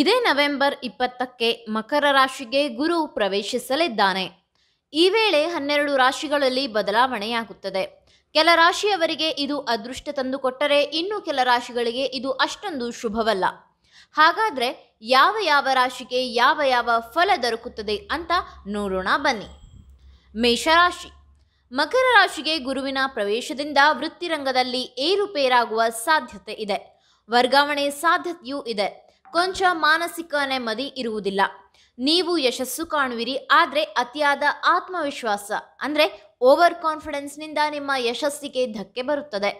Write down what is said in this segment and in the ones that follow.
ಇದೇ ನವೆಂಬರ್ ಇಪ್ಪತ್ತಕ್ಕೆ ಮಕರ ರಾಶಿಗೆ ಗುರು ಪ್ರವೇಶಿಸಲಿದ್ದಾನೆ ಈ ವೇಳೆ ಹನ್ನೆರಡು ರಾಶಿಗಳಲ್ಲಿ ಬದಲಾವಣೆಯಾಗುತ್ತದೆ ಕೆಲ ರಾಶಿಯವರಿಗೆ ಇದು ಅದೃಷ್ಟ ತಂದುಕೊಟ್ಟರೆ ಇನ್ನು ಕೆಲ ರಾಶಿಗಳಿಗೆ ಇದು ಅಷ್ಟೊಂದು ಶುಭವಲ್ಲ ಹಾಗಾದ್ರೆ ಯಾವ ಯಾವ ರಾಶಿಗೆ ಯಾವ ಯಾವ ಫಲ ದೊರಕುತ್ತದೆ ಅಂತ ನೋಡೋಣ ಬನ್ನಿ ಮೇಷರಾಶಿ ಮಕರ ರಾಶಿಗೆ ಗುರುವಿನ ಪ್ರವೇಶದಿಂದ ವೃತ್ತಿರಂಗದಲ್ಲಿ ಏರುಪೇರಾಗುವ ಸಾಧ್ಯತೆ ಇದೆ ವರ್ಗಾವಣೆ ಸಾಧ್ಯತೆಯೂ ಇದೆ ಕೊಂಚ ಮಾನಸಿಕ ನೆಮ್ಮದಿ ಇರುವುದಿಲ್ಲ ನೀವು ಯಶಸ್ಸು ಕಾಣುವಿರಿ ಆದರೆ ಅತಿಯಾದ ಆತ್ಮವಿಶ್ವಾಸ ಅಂದರೆ ಓವರ್ ಕಾನ್ಫಿಡೆನ್ಸ್ನಿಂದ ನಿಮ್ಮ ಯಶಸ್ಸಿಗೆ ಧಕ್ಕೆ ಬರುತ್ತದೆ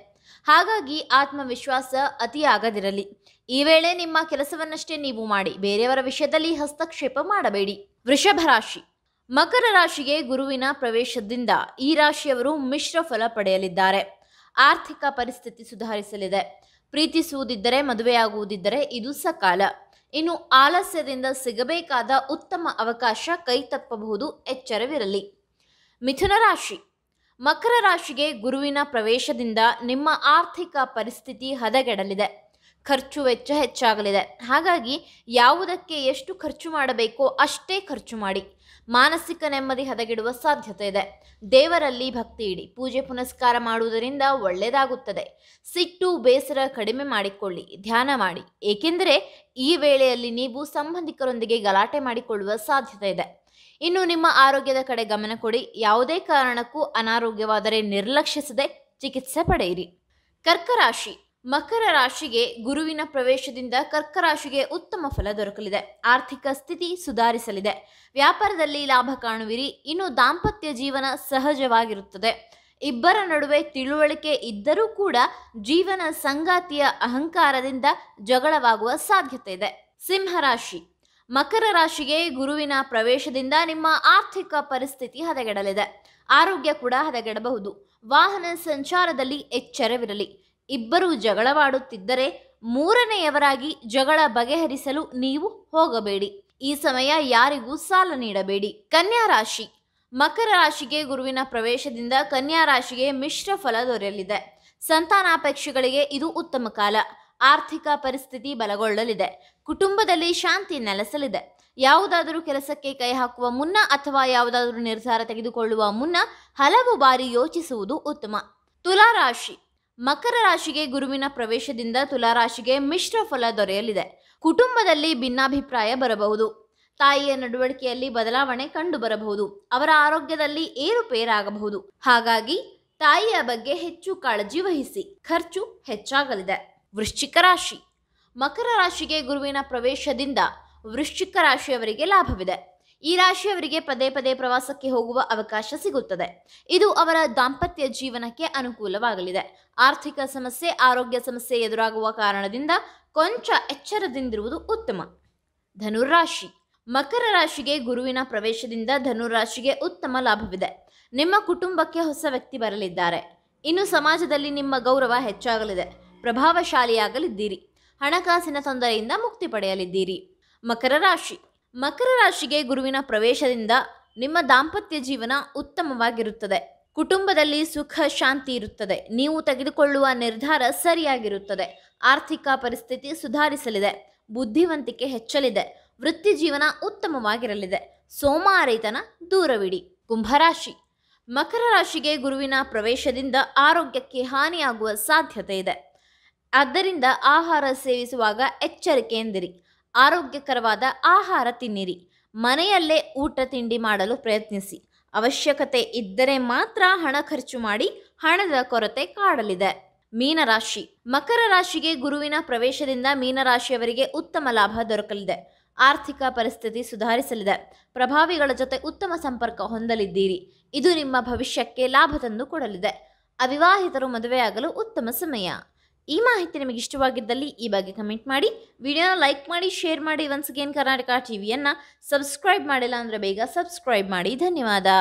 ಹಾಗಾಗಿ ಆತ್ಮವಿಶ್ವಾಸ ಅತಿಯಾಗದಿರಲಿ ಈ ವೇಳೆ ನಿಮ್ಮ ಕೆಲಸವನ್ನಷ್ಟೇ ನೀವು ಮಾಡಿ ಬೇರೆಯವರ ವಿಷಯದಲ್ಲಿ ಹಸ್ತಕ್ಷೇಪ ಮಾಡಬೇಡಿ ವೃಷಭ ರಾಶಿ ಮಕರ ರಾಶಿಗೆ ಗುರುವಿನ ಪ್ರವೇಶದಿಂದ ಈ ರಾಶಿಯವರು ಮಿಶ್ರ ಫಲ ಪಡೆಯಲಿದ್ದಾರೆ ಆರ್ಥಿಕ ಪರಿಸ್ಥಿತಿ ಸುಧಾರಿಸಲಿದೆ ಪ್ರೀತಿಸುವುದಿದ್ದರೆ ಮದುವೆಯಾಗುವುದಿದ್ದರೆ ಇದು ಸಕಾಲ ಇನ್ನು ಆಲಸ್ಯದಿಂದ ಸಿಗಬೇಕಾದ ಉತ್ತಮ ಅವಕಾಶ ಕೈತಪ್ಪಬಹುದು ಎಚ್ಚರವಿರಲಿ ಮಿಥುನ ರಾಶಿ ಮಕರ ರಾಶಿಗೆ ಗುರುವಿನ ಪ್ರವೇಶದಿಂದ ನಿಮ್ಮ ಆರ್ಥಿಕ ಪರಿಸ್ಥಿತಿ ಹದಗೆಡಲಿದೆ ಖರ್ಚು ವೆಚ್ಚ ಹೆಚ್ಚಾಗಲಿದೆ ಹಾಗಾಗಿ ಯಾವುದಕ್ಕೆ ಎಷ್ಟು ಖರ್ಚು ಮಾಡಬೇಕೋ ಅಷ್ಟೇ ಖರ್ಚು ಮಾಡಿ ಮಾನಸಿಕ ನೆಮ್ಮದಿ ಹದಗಿಡುವ ಸಾಧ್ಯತೆ ಇದೆ ದೇವರಲ್ಲಿ ಭಕ್ತಿ ಇಡಿ ಪೂಜೆ ಪುನಸ್ಕಾರ ಮಾಡುವುದರಿಂದ ಒಳ್ಳೆಯದಾಗುತ್ತದೆ ಸಿಟ್ಟು ಬೇಸರ ಕಡಿಮೆ ಮಾಡಿಕೊಳ್ಳಿ ಧ್ಯಾನ ಮಾಡಿ ಏಕೆಂದರೆ ಈ ವೇಳೆಯಲ್ಲಿ ನೀವು ಸಂಬಂಧಿಕರೊಂದಿಗೆ ಗಲಾಟೆ ಮಾಡಿಕೊಳ್ಳುವ ಸಾಧ್ಯತೆ ಇದೆ ಇನ್ನು ನಿಮ್ಮ ಆರೋಗ್ಯದ ಕಡೆ ಗಮನ ಕೊಡಿ ಯಾವುದೇ ಕಾರಣಕ್ಕೂ ಅನಾರೋಗ್ಯವಾದರೆ ನಿರ್ಲಕ್ಷಿಸದೆ ಚಿಕಿತ್ಸೆ ಪಡೆಯಿರಿ ಕರ್ಕರಾಶಿ ಮಕರ ರಾಶಿಗೆ ಗುರುವಿನ ಪ್ರವೇಶದಿಂದ ಕರ್ಕ ರಾಶಿಗೆ ಉತ್ತಮ ಫಲ ದೊರಕಲಿದೆ ಆರ್ಥಿಕ ಸ್ಥಿತಿ ಸುಧಾರಿಸಲಿದೆ ವ್ಯಾಪಾರದಲ್ಲಿ ಲಾಭ ಕಾಣುವಿರಿ ಇನ್ನು ದಾಂಪತ್ಯ ಜೀವನ ಸಹಜವಾಗಿರುತ್ತದೆ ಇಬ್ಬರ ನಡುವೆ ತಿಳುವಳಿಕೆ ಇದ್ದರೂ ಕೂಡ ಜೀವನ ಸಂಗಾತಿಯ ಅಹಂಕಾರದಿಂದ ಜಗಳವಾಗುವ ಸಾಧ್ಯತೆ ಇದೆ ಸಿಂಹರಾಶಿ ಮಕರ ರಾಶಿಗೆ ಗುರುವಿನ ಪ್ರವೇಶದಿಂದ ನಿಮ್ಮ ಆರ್ಥಿಕ ಪರಿಸ್ಥಿತಿ ಹದಗೆಡಲಿದೆ ಆರೋಗ್ಯ ಕೂಡ ಹದಗೆಡಬಹುದು ವಾಹನ ಸಂಚಾರದಲ್ಲಿ ಎಚ್ಚರವಿರಲಿ ಇಬ್ಬರು ಜಗಳವಾಡುತ್ತಿದ್ದರೆ ಮೂರನೆಯವರಾಗಿ ಜಗಳ ಬಗೆಹರಿಸಲು ನೀವು ಹೋಗಬೇಡಿ ಈ ಸಮಯ ಯಾರಿಗೂ ಸಾಲ ನೀಡಬೇಡಿ ಕನ್ಯಾ ರಾಶಿ ಮಕರ ರಾಶಿಗೆ ಗುರುವಿನ ಪ್ರವೇಶದಿಂದ ಕನ್ಯಾ ರಾಶಿಗೆ ಮಿಶ್ರ ಫಲ ದೊರೆಯಲಿದೆ ಸಂತಾನಾಪೇಕ್ಷೆಗಳಿಗೆ ಇದು ಉತ್ತಮ ಕಾಲ ಆರ್ಥಿಕ ಪರಿಸ್ಥಿತಿ ಬಲಗೊಳ್ಳಲಿದೆ ಕುಟುಂಬದಲ್ಲಿ ಶಾಂತಿ ನೆಲೆಸಲಿದೆ ಯಾವುದಾದರೂ ಕೆಲಸಕ್ಕೆ ಕೈ ಹಾಕುವ ಮುನ್ನ ಅಥವಾ ಯಾವುದಾದರೂ ನಿರ್ಧಾರ ತೆಗೆದುಕೊಳ್ಳುವ ಮುನ್ನ ಹಲವು ಬಾರಿ ಯೋಚಿಸುವುದು ಉತ್ತಮ ತುಲಾರಾಶಿ ಮಕರ ರಾಶಿಗೆ ಗುರುವಿನ ಪ್ರವೇಶದಿಂದ ತುಲಾರಾಶಿಗೆ ಮಿಶ್ರ ಫಲ ದೊರೆಯಲಿದೆ ಕುಟುಂಬದಲ್ಲಿ ಭಿನ್ನಾಭಿಪ್ರಾಯ ಬರಬಹುದು ತಾಯಿಯ ನಡವಳಿಕೆಯಲ್ಲಿ ಬದಲಾವಣೆ ಕಂಡುಬರಬಹುದು ಅವರ ಆರೋಗ್ಯದಲ್ಲಿ ಏರುಪೇರಾಗಬಹುದು ಹಾಗಾಗಿ ತಾಯಿಯ ಬಗ್ಗೆ ಹೆಚ್ಚು ಕಾಳಜಿ ವಹಿಸಿ ಖರ್ಚು ಹೆಚ್ಚಾಗಲಿದೆ ವೃಶ್ಚಿಕ ರಾಶಿ ಮಕರ ರಾಶಿಗೆ ಗುರುವಿನ ಪ್ರವೇಶದಿಂದ ವೃಶ್ಚಿಕ ರಾಶಿಯವರಿಗೆ ಲಾಭವಿದೆ ಈ ರಾಶಿಯವರಿಗೆ ಪದೇ ಪದೇ ಪ್ರವಾಸಕ್ಕೆ ಹೋಗುವ ಅವಕಾಶ ಸಿಗುತ್ತದೆ ಇದು ಅವರ ದಾಂಪತ್ಯ ಜೀವನಕ್ಕೆ ಅನುಕೂಲವಾಗಲಿದೆ ಆರ್ಥಿಕ ಸಮಸ್ಯೆ ಆರೋಗ್ಯ ಸಮಸ್ಯೆ ಎದುರಾಗುವ ಕಾರಣದಿಂದ ಕೊಂಚ ಎಚ್ಚರದಿಂದಿರುವುದು ಉತ್ತಮ ಧನುರಾಶಿ ಮಕರ ರಾಶಿಗೆ ಗುರುವಿನ ಪ್ರವೇಶದಿಂದ ಧನುರಾಶಿಗೆ ಉತ್ತಮ ಲಾಭವಿದೆ ನಿಮ್ಮ ಕುಟುಂಬಕ್ಕೆ ಹೊಸ ವ್ಯಕ್ತಿ ಬರಲಿದ್ದಾರೆ ಇನ್ನು ಸಮಾಜದಲ್ಲಿ ನಿಮ್ಮ ಗೌರವ ಹೆಚ್ಚಾಗಲಿದೆ ಪ್ರಭಾವಶಾಲಿಯಾಗಲಿದ್ದೀರಿ ಹಣಕಾಸಿನ ತೊಂದರೆಯಿಂದ ಮುಕ್ತಿ ಪಡೆಯಲಿದ್ದೀರಿ ಮಕರ ರಾಶಿ ಮಕರ ರಾಶಿಗೆ ಗುರುವಿನ ಪ್ರವೇಶದಿಂದ ನಿಮ್ಮ ದಾಂಪತ್ಯ ಜೀವನ ಉತ್ತಮವಾಗಿರುತ್ತದೆ ಕುಟುಂಬದಲ್ಲಿ ಸುಖ ಶಾಂತಿ ಇರುತ್ತದೆ ನೀವು ತೆಗೆದುಕೊಳ್ಳುವ ನಿರ್ಧಾರ ಸರಿಯಾಗಿರುತ್ತದೆ ಆರ್ಥಿಕ ಪರಿಸ್ಥಿತಿ ಸುಧಾರಿಸಲಿದೆ ಬುದ್ಧಿವಂತಿಕೆ ಹೆಚ್ಚಲಿದೆ ವೃತ್ತಿ ಜೀವನ ಉತ್ತಮವಾಗಿರಲಿದೆ ಸೋಮಾರೈತನ ದೂರವಿಡಿ ಕುಂಭರಾಶಿ ಮಕರ ರಾಶಿಗೆ ಗುರುವಿನ ಪ್ರವೇಶದಿಂದ ಆರೋಗ್ಯಕ್ಕೆ ಹಾನಿಯಾಗುವ ಸಾಧ್ಯತೆ ಇದೆ ಆದ್ದರಿಂದ ಆಹಾರ ಸೇವಿಸುವಾಗ ಎಚ್ಚರಿಕೆಯಿಂದಿರಿ ಆರೋಗ್ಯಕರವಾದ ಆಹಾರ ತಿನ್ನಿರಿ ಮನೆಯಲ್ಲೇ ಊಟ ತಿಂಡಿ ಮಾಡಲು ಪ್ರಯತ್ನಿಸಿ ಅವಶ್ಯಕತೆ ಇದ್ದರೆ ಮಾತ್ರ ಹಣ ಖರ್ಚು ಮಾಡಿ ಹಣದ ಕೊರತೆ ಕಾಡಲಿದೆ ಮೀನರಾಶಿ ಮಕರ ರಾಶಿಗೆ ಗುರುವಿನ ಪ್ರವೇಶದಿಂದ ಮೀನರಾಶಿಯವರಿಗೆ ಉತ್ತಮ ಲಾಭ ದೊರಕಲಿದೆ ಆರ್ಥಿಕ ಪರಿಸ್ಥಿತಿ ಸುಧಾರಿಸಲಿದೆ ಪ್ರಭಾವಿಗಳ ಜೊತೆ ಉತ್ತಮ ಸಂಪರ್ಕ ಹೊಂದಲಿದ್ದೀರಿ ಇದು ನಿಮ್ಮ ಭವಿಷ್ಯಕ್ಕೆ ಲಾಭ ತಂದು ಕೊಡಲಿದೆ ಅವಿವಾಹಿತರು ಮದುವೆಯಾಗಲು ಉತ್ತಮ ಸಮಯ ಈ ಮಾಹಿತಿ ನಿಮಗೆ ಇಷ್ಟವಾಗಿದ್ದಲ್ಲಿ ಈ ಬಗ್ಗೆ ಕಮೆಂಟ್ ಮಾಡಿ ವಿಡಿಯೋನ ಲೈಕ್ ಮಾಡಿ ಶೇರ್ ಮಾಡಿ ಒನ್ಸ್ ಅಗೇನ್ ಕರ್ನಾಟಕ ಟಿವಿಯನ್ನು ಸಬ್ಸ್ಕ್ರೈಬ್ ಮಾಡಿಲ್ಲ ಅಂದರೆ ಬೇಗ ಸಬ್ಸ್ಕ್ರೈಬ್ ಮಾಡಿ ಧನ್ಯವಾದ